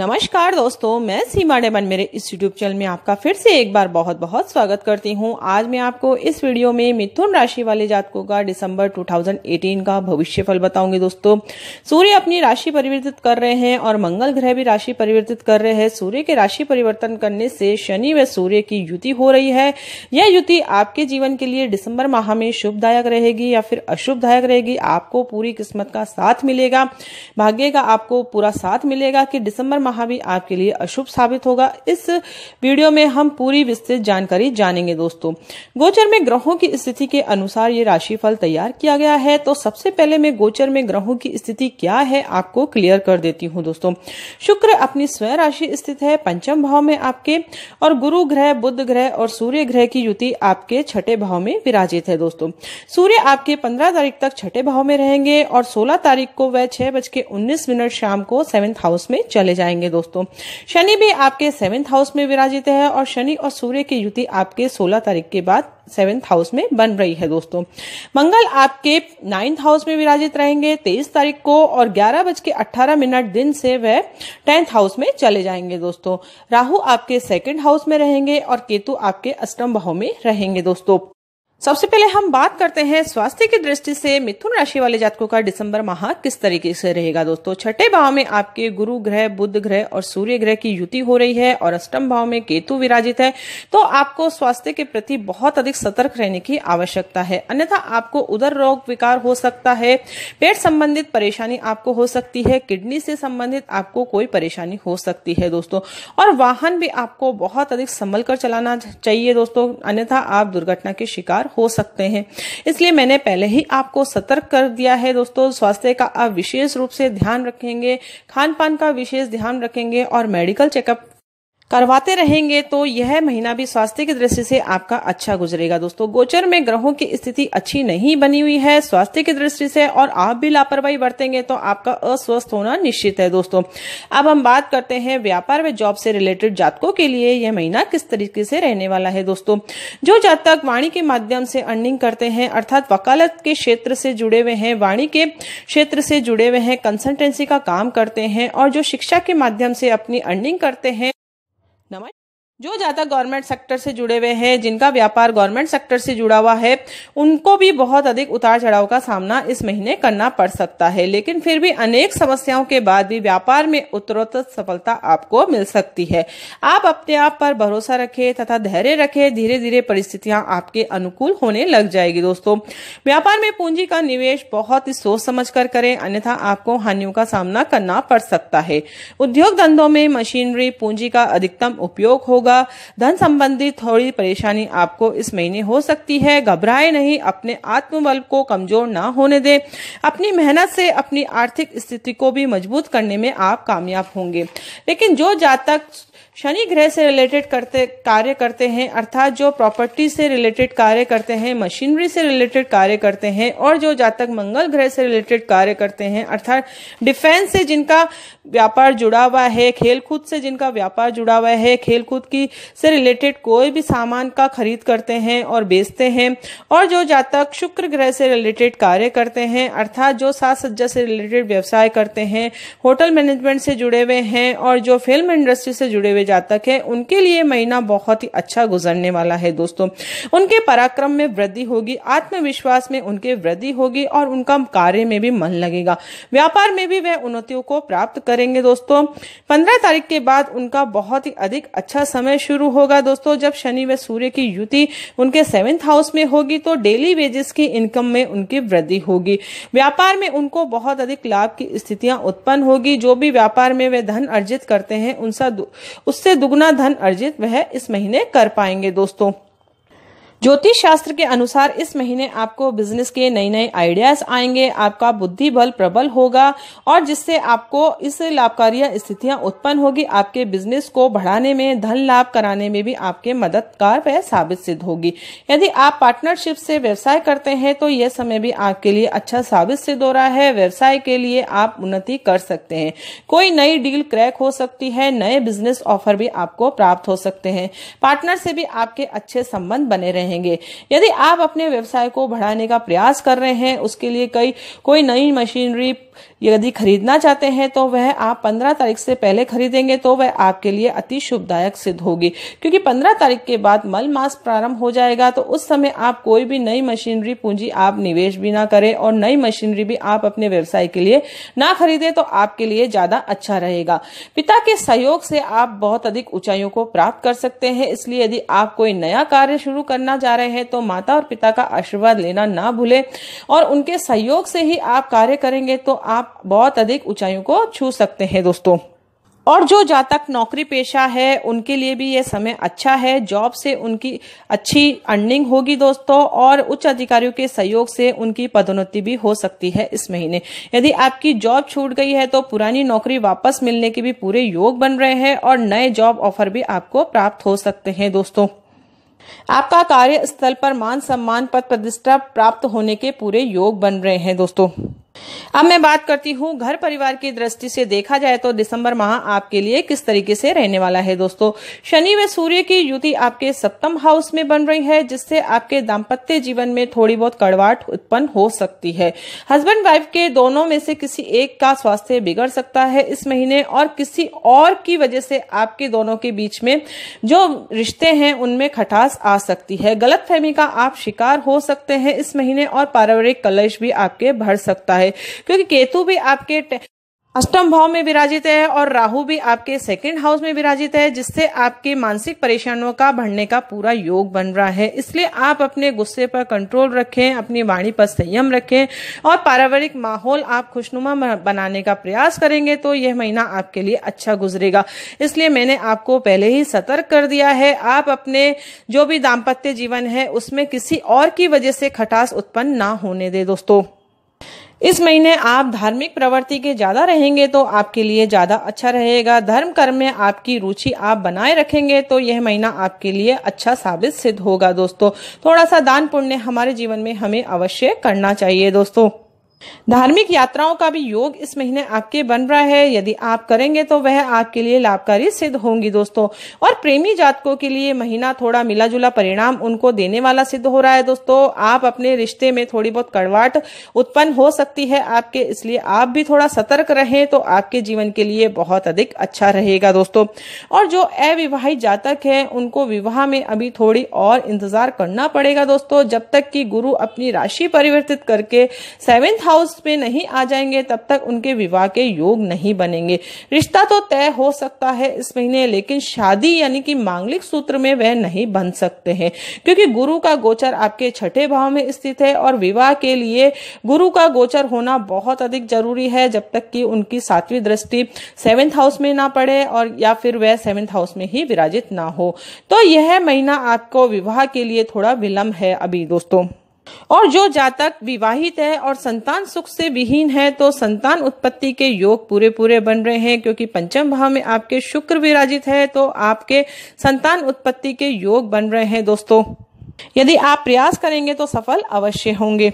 नमस्कार दोस्तों मैं सीमा डेबन मेरे इस यूट्यूब चैनल में आपका फिर से एक बार बहुत बहुत स्वागत करती हूं आज मैं आपको इस वीडियो में मिथुन राशि वाले जातकों का दिसंबर 2018 का भविष्य फल बताऊंगी दोस्तों सूर्य अपनी राशि परिवर्तित कर रहे हैं और मंगल ग्रह भी राशि परिवर्तित कर रहे हैं सूर्य के राशि परिवर्तन करने से शनि व सूर्य की युति हो रही है यह युति आपके जीवन के लिए दिसंबर माह में शुभदायक रहेगी या फिर अशुभदायक रहेगी आपको पूरी किस्मत का साथ मिलेगा भाग्य का आपको पूरा साथ मिलेगा कि दिसंबर माह भी आपके लिए अशुभ साबित होगा इस वीडियो में हम पूरी विस्तृत जानकारी जानेंगे दोस्तों गोचर में ग्रहों की स्थिति के अनुसार ये राशिफल तैयार किया गया है तो सबसे पहले मैं गोचर में ग्रहों की स्थिति क्या है आपको क्लियर कर देती हूँ दोस्तों शुक्र अपनी स्वयं राशि स्थित है पंचम भाव में आपके और गुरु ग्रह बुद्ध ग्रह और सूर्य ग्रह की युति आपके छठे भाव में विराजित है दोस्तों सूर्य आपके पंद्रह तारीख तक छठे भाव में रहेंगे और सोलह तारीख को वह छह बज के उन्नीस मिनट शाम को सेवेंथ हाउस में चले जाएंगे रहेंगे दोस्तों शनि भी आपके सेवेंथ हाउस में विराजित है और शनि और सूर्य की युति आपके सोलह तारीख के बाद सेवेंथ हाउस में बन रही है दोस्तों मंगल आपके नाइन्थ हाउस में विराजित रहेंगे तेईस तारीख को और ग्यारह बज के अट्ठारह मिनट दिन से वह टेंथ हाउस में चले जाएंगे दोस्तों राहु आपके सेकेंड हाउस में रहेंगे और केतु आपके अष्टम भाव में रहेंगे दोस्तों सबसे पहले हम बात करते हैं स्वास्थ्य की दृष्टि से मिथुन राशि वाले जातकों का दिसंबर माह किस तरीके से रहेगा दोस्तों छठे भाव में आपके गुरु ग्रह बुद्ध ग्रह और सूर्य ग्रह की युति हो रही है और अष्टम भाव में केतु विराजित है तो आपको स्वास्थ्य के प्रति बहुत अधिक सतर्क रहने की आवश्यकता है अन्यथा आपको उदर रोग विकार हो सकता है पेट संबंधित परेशानी आपको हो सकती है किडनी से संबंधित आपको कोई परेशानी हो सकती है दोस्तों और वाहन भी आपको बहुत अधिक संभल कर चलाना चाहिए दोस्तों अन्यथा आप दुर्घटना के शिकार हो सकते हैं इसलिए मैंने पहले ही आपको सतर्क कर दिया है दोस्तों स्वास्थ्य का आप विशेष रूप से ध्यान रखेंगे खान पान का विशेष ध्यान रखेंगे और मेडिकल चेकअप करवाते रहेंगे तो यह महीना भी स्वास्थ्य की दृष्टि से आपका अच्छा गुजरेगा दोस्तों गोचर में ग्रहों की स्थिति अच्छी नहीं बनी हुई है स्वास्थ्य की दृष्टि से और आप भी लापरवाही बरतेंगे तो आपका अस्वस्थ होना निश्चित है दोस्तों अब हम बात करते हैं व्यापार व जॉब से रिलेटेड जातकों के लिए यह महीना किस तरीके से रहने वाला है दोस्तों जो जातक वाणी के माध्यम से अर्निंग करते हैं अर्थात वकालत के क्षेत्र से जुड़े हुए हैं वाणी के क्षेत्र से जुड़े हुए हैं कंसल्टेंसी का काम करते हैं और जो शिक्षा के माध्यम से अपनी अर्निंग करते हैं Now, my जो ज़्यादा गवर्नमेंट सेक्टर से जुड़े हुए हैं जिनका व्यापार गवर्नमेंट सेक्टर से जुड़ा हुआ है उनको भी बहुत अधिक उतार चढ़ाव का सामना इस महीने करना पड़ सकता है लेकिन फिर भी अनेक समस्याओं के बाद भी व्यापार में उत्तरोत्तर सफलता आपको मिल सकती है आप अपने आप पर भरोसा रखें तथा धैर्य रखें धीरे धीरे परिस्थितियां आपके अनुकूल होने लग जाएगी दोस्तों व्यापार में पूंजी का निवेश बहुत ही सोच समझ कर करें अन्यथा आपको हानियों का सामना करना पड़ सकता है उद्योग धंधों में मशीनरी पूंजी का अधिकतम उपयोग होगा होगा धन संबंधी थोड़ी परेशानी आपको इस महीने हो सकती है घबराए नहीं अपने आत्मबल को कमजोर ना होने दें अपनी मेहनत से अपनी आर्थिक स्थिति को भी मजबूत करने में आप कामयाब होंगे लेकिन जो जातक शनि ग्रह से रिलेटेड करते कार्य करते हैं अर्थात जो प्रॉपर्टी से रिलेटेड कार्य करते हैं मशीनरी से रिलेटेड कार्य करते हैं और जो जातक मंगल ग्रह से रिलेटेड कार्य करते हैं अर्थात डिफेंस से जिनका व्यापार जुड़ा हुआ है खेलकूद से जिनका व्यापार जुड़ा हुआ है खेलकूद की से रिलेटेड कोई भी सामान का खरीद करते हैं और बेचते हैं और जो जातक शुक्र ग्रह से रिलेटेड कार्य करते हैं अर्थात जो सास सज्जा से रिलेटेड व्यवसाय करते हैं होटल मैनेजमेंट से जुड़े हुए हैं और जो फिल्म इंडस्ट्री से जुड़े हुए जातक है उनके लिए महीना बहुत ही अच्छा गुजरने वाला है दोस्तों उनके पराक्रम में वृद्धि होगी आत्मविश्वास में उनके वृद्धि होगी और उनका कार्य में भी मन लगेगा व्यापार में भी वह उन्नतियों को प्राप्त करेंगे दोस्तों पंद्रह तारीख के बाद उनका बहुत ही अधिक अच्छा समय शुरू होगा दोस्तों जब शनि व सूर्य की युति उनके सेवेंथ हाउस में होगी तो डेली वेजेस की इनकम में उनकी वृद्धि होगी व्यापार में उनको बहुत अधिक लाभ की स्थितियां उत्पन्न होगी जो भी व्यापार में वे धन अर्जित करते हैं उनसा उस उससे दुगना धन अर्जित वह इस महीने कर पाएंगे दोस्तों ज्योतिष शास्त्र के अनुसार इस महीने आपको बिजनेस के नए नए आइडियाज आएंगे आपका बुद्धि बल प्रबल होगा और जिससे आपको इस लाभकारी स्थितियां उत्पन्न होगी आपके बिजनेस को बढ़ाने में धन लाभ कराने में भी आपके मददगार वह साबित सिद्ध होगी यदि आप पार्टनरशिप से व्यवसाय करते हैं तो यह समय भी आपके लिए अच्छा साबित सिद्ध हो रहा है व्यवसाय के लिए आप उन्नति कर सकते हैं कोई नई डील क्रैक हो सकती है नए बिजनेस ऑफर भी आपको प्राप्त हो सकते हैं पार्टनर से भी आपके अच्छे संबंध बने रहे रहेंगे यदि आप अपने व्यवसाय को बढ़ाने का प्रयास कर रहे हैं उसके लिए कई कोई नई मशीनरी यदि खरीदना चाहते हैं तो वह आप पंद्रह तारीख से पहले खरीदेंगे तो वह आपके लिए अति शुभदायक सिद्ध होगी क्योंकि पंद्रह तारीख के बाद मल मास प्रारंभ हो जाएगा तो उस समय आप कोई भी नई मशीनरी पूंजी आप निवेश भी ना करें और नई मशीनरी भी आप अपने व्यवसाय के लिए ना खरीदे तो आपके लिए ज्यादा अच्छा रहेगा पिता के सहयोग से आप बहुत अधिक ऊंचाइयों को प्राप्त कर सकते हैं इसलिए यदि आप कोई नया कार्य शुरू करना जा रहे हैं तो माता और पिता का आशीर्वाद लेना ना भूले और उनके सहयोग से ही आप कार्य करेंगे तो आप बहुत अधिक ऊंचाइयों को छू सकते हैं दोस्तों और जो जातक नौकरी पेशा है उनके लिए भी ये समय अच्छा है जॉब से उनकी अच्छी अर्निंग होगी दोस्तों और उच्च अधिकारियों के सहयोग से उनकी पदोन्नति भी हो सकती है इस महीने यदि आपकी जॉब छूट गई है तो पुरानी नौकरी वापस मिलने के भी पूरे योग बन रहे हैं और नए जॉब ऑफर भी आपको प्राप्त हो सकते हैं दोस्तों आपका कार्यस्थल पर मान सम्मान पद प्रतिष्ठा प्राप्त होने के पूरे योग बन रहे हैं दोस्तों अब मैं बात करती हूँ घर परिवार की दृष्टि से देखा जाए तो दिसंबर माह आपके लिए किस तरीके से रहने वाला है दोस्तों शनि व सूर्य की युति आपके सप्तम हाउस में बन रही है जिससे आपके दाम्पत्य जीवन में थोड़ी बहुत कड़वाट उत्पन्न हो सकती है हस्बैंड वाइफ के दोनों में से किसी एक का स्वास्थ्य बिगड़ सकता है इस महीने और किसी और की वजह से आपके दोनों के बीच में जो रिश्ते हैं उनमें खटास आ सकती है गलत का आप शिकार हो सकते हैं इस महीने और पारिवारिक कलश भी आपके बढ़ सकता है है क्योंकि केतु भी आपके अष्टम भाव में विराजित है और राहु भी आपके सेकंड हाउस में विराजित है जिससे आपके मानसिक परेशानियों का बढ़ने का पूरा योग बन रहा है इसलिए आप अपने गुस्से पर कंट्रोल रखें अपनी वाणी पर संयम रखें और पारिवारिक माहौल आप खुशनुमा बनाने का प्रयास करेंगे तो यह महीना आपके लिए अच्छा गुजरेगा इसलिए मैंने आपको पहले ही सतर्क कर दिया है आप अपने जो भी दाम्पत्य जीवन है उसमें किसी और की वजह से खटास उत्पन्न ना होने दे दोस्तों इस महीने आप धार्मिक प्रवृत्ति के ज्यादा रहेंगे तो आपके लिए ज्यादा अच्छा रहेगा धर्म कर्म में आपकी रुचि आप बनाए रखेंगे तो यह महीना आपके लिए अच्छा साबित सिद्ध होगा दोस्तों थोड़ा सा दान पुण्य हमारे जीवन में हमें अवश्य करना चाहिए दोस्तों धार्मिक यात्राओं का भी योग इस महीने आपके बन रहा है यदि आप करेंगे तो वह आपके लिए लाभकारी सिद्ध होंगी दोस्तों और प्रेमी जातकों के लिए महीना थोड़ा मिला जुला परिणाम उनको देने वाला सिद्ध हो रहा है दोस्तों आप अपने रिश्ते में थोड़ी बहुत कड़वाट उत्पन्न हो सकती है आपके इसलिए आप भी थोड़ा सतर्क रहे तो आपके जीवन के लिए बहुत अधिक अच्छा रहेगा दोस्तों और जो अविवाहित जातक है उनको विवाह में अभी थोड़ी और इंतजार करना पड़ेगा दोस्तों जब तक की गुरु अपनी राशि परिवर्तित करके सेवेंथ हाउस पे नहीं आ जाएंगे तब तक उनके विवाह के योग नहीं बनेंगे रिश्ता तो तय हो सकता है इस महीने लेकिन शादी यानी कि मांगलिक सूत्र में वह नहीं बन सकते हैं क्योंकि गुरु का गोचर आपके छठे भाव में स्थित है और विवाह के लिए गुरु का गोचर होना बहुत अधिक जरूरी है जब तक कि उनकी सातवीं दृष्टि सेवेंथ हाउस में ना पड़े और या फिर वह सेवेंथ हाउस में ही विराजित ना हो तो यह महीना आपको विवाह के लिए थोड़ा विलंब है अभी दोस्तों और जो जातक विवाहित है और संतान सुख से विहीन है तो संतान उत्पत्ति के योग पूरे पूरे बन रहे हैं क्योंकि पंचम भाव में आपके शुक्र विराजित है तो आपके संतान उत्पत्ति के योग बन रहे हैं दोस्तों यदि आप प्रयास करेंगे तो सफल अवश्य होंगे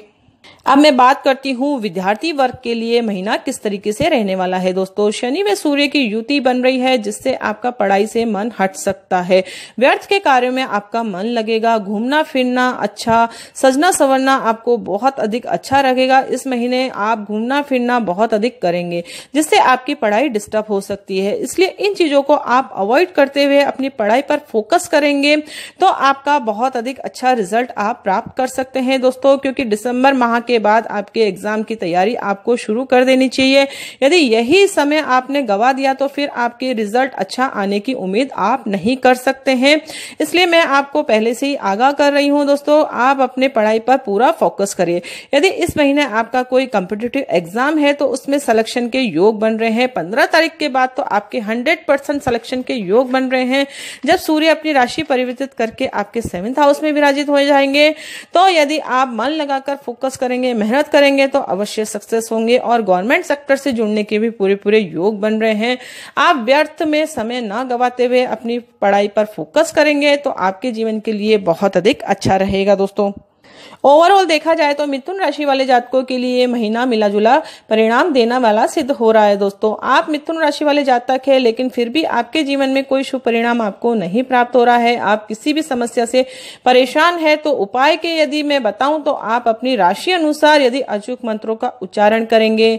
अब मैं बात करती हूँ विद्यार्थी वर्ग के लिए महीना किस तरीके से रहने वाला है दोस्तों शनि में सूर्य की युति बन रही है जिससे आपका पढ़ाई से मन हट सकता है व्यर्थ के कार्यों में आपका मन लगेगा घूमना फिरना अच्छा सजना सवरना आपको बहुत अधिक अच्छा लगेगा इस महीने आप घूमना फिरना बहुत अधिक करेंगे जिससे आपकी पढ़ाई डिस्टर्ब हो सकती है इसलिए इन चीजों को आप अवॉइड करते हुए अपनी पढ़ाई पर फोकस करेंगे तो आपका बहुत अधिक अच्छा रिजल्ट आप प्राप्त कर सकते हैं दोस्तों क्योंकि दिसंबर माह माह के बाद आपके एग्जाम की तैयारी आपको शुरू कर देनी चाहिए यदि यही समय आपने गवा दिया तो फिर आपके रिजल्ट अच्छा आने की उम्मीद आप नहीं कर सकते हैं इसलिए मैं आपको पहले से ही आगाह कर रही हूँ दोस्तों आप अपने पढ़ाई पर पूरा फोकस करिए यदि इस महीने आपका कोई कॉम्पिटेटिव एग्जाम है तो उसमें सिलेक्शन के योग बन रहे हैं पंद्रह तारीख के बाद तो आपके हंड्रेड परसेंट सिलेक्शन के योग बन रहे हैं जब सूर्य अपनी राशि परिवर्तित करके आपके सेवेंथ हाउस में विराजित हो जाएंगे तो यदि आप मन लगाकर फोकस करेंगे मेहनत करेंगे तो अवश्य सक्सेस होंगे और गवर्नमेंट सेक्टर से जुड़ने के भी पूरे पूरे योग बन रहे हैं आप व्यर्थ में समय ना गवाते हुए अपनी पढ़ाई पर फोकस करेंगे तो आपके जीवन के लिए बहुत अधिक अच्छा रहेगा दोस्तों ओवरऑल देखा जाए तो मिथुन राशि वाले जातकों के लिए महीना मिला जुला परिणाम देना वाला सिद्ध हो रहा है दोस्तों आप मिथुन राशि वाले जातक है लेकिन फिर भी आपके जीवन में कोई शुभ परिणाम आपको नहीं प्राप्त हो रहा है आप किसी भी समस्या से परेशान है तो उपाय के यदि मैं बताऊं तो आप अपनी राशि अनुसार यदि अचूक मंत्रों का उच्चारण करेंगे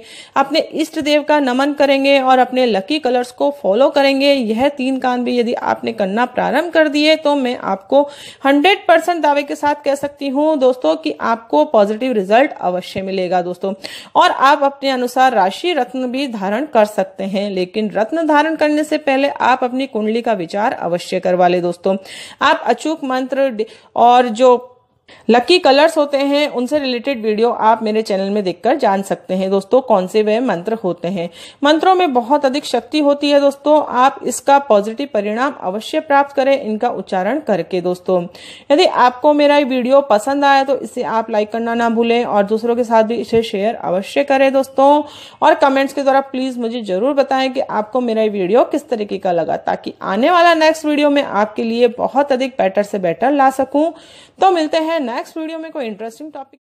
अपने इष्ट देव का नमन करेंगे और अपने लकी कलर्स को फॉलो करेंगे यह तीन कान भी यदि आपने करना प्रारंभ कर दिए तो मैं आपको हंड्रेड परसेंट दावे के साथ कह सकती हूँ दोस्तों कि आपको पॉजिटिव रिजल्ट अवश्य मिलेगा दोस्तों और आप अपने अनुसार राशि रत्न भी धारण कर सकते हैं लेकिन रत्न धारण करने से पहले आप अपनी कुंडली का विचार अवश्य करवा ले दोस्तों आप अचूक मंत्र और जो लकी कलर्स होते हैं उनसे रिलेटेड वीडियो आप मेरे चैनल में देखकर जान सकते हैं दोस्तों कौन से वह मंत्र होते हैं मंत्रों में बहुत अधिक शक्ति होती है दोस्तों आप इसका पॉजिटिव परिणाम अवश्य प्राप्त करें इनका उच्चारण करके दोस्तों यदि आपको मेरा वीडियो पसंद आया तो इसे आप लाइक करना ना भूलें और दूसरों के साथ भी इसे शेयर अवश्य करें दोस्तों और कमेंट्स के द्वारा प्लीज मुझे जरूर बताएं कि आपको मेरा वीडियो किस तरीके का लगा ताकि आने वाला नेक्स्ट वीडियो में आपके लिए बहुत अधिक बेटर से बेटर ला सकूं तो मिलते हैं हैं नेक्स्ट वीडियो में कोई इंटरेस्टिंग टॉपिक